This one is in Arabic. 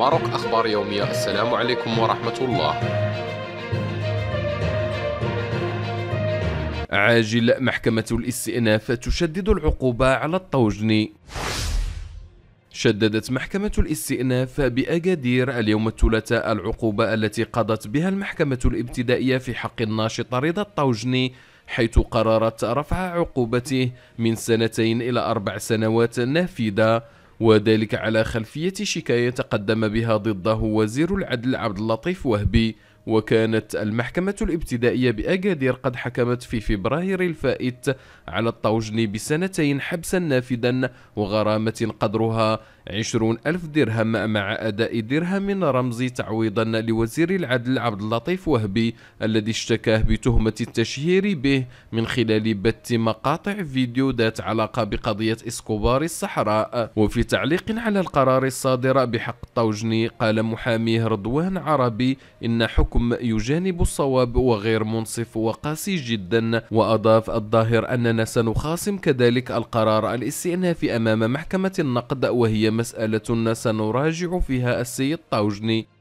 ماروك أخبار يومية السلام عليكم ورحمة الله عاجل محكمة الاستئناف تشدد العقوبة على الطوجني شددت محكمة الاستئناف بأكادير اليوم الثلاثاء العقوبة التي قضت بها المحكمة الابتدائية في حق الناشط رضا الطوجني حيث قررت رفع عقوبته من سنتين إلى أربع سنوات نافذة وذلك على خلفية شكاية تقدم بها ضده وزير العدل عبد اللطيف وهبي وكانت المحكمة الابتدائية بأكادير قد حكمت في فبراير الفائت على الطوجني بسنتين حبسا نافذا وغرامة قدرها عشرون ألف درهم مع أداء درهم رمزي تعويضا لوزير العدل عبد اللطيف وهبي الذي اشتكاه بتهمة التشهير به من خلال بث مقاطع فيديو ذات علاقة بقضية إسكوبار الصحراء وفي تعليق على القرار الصادر بحق الطوجني قال محاميه رضوان عربي إن حكم الحكم يجانب الصواب وغير منصف وقاسي جدا وأضاف الظاهر أننا سنخاصم كذلك القرار الاستئناف أمام محكمة النقد وهي مسألة سنراجع فيها السيد طوجني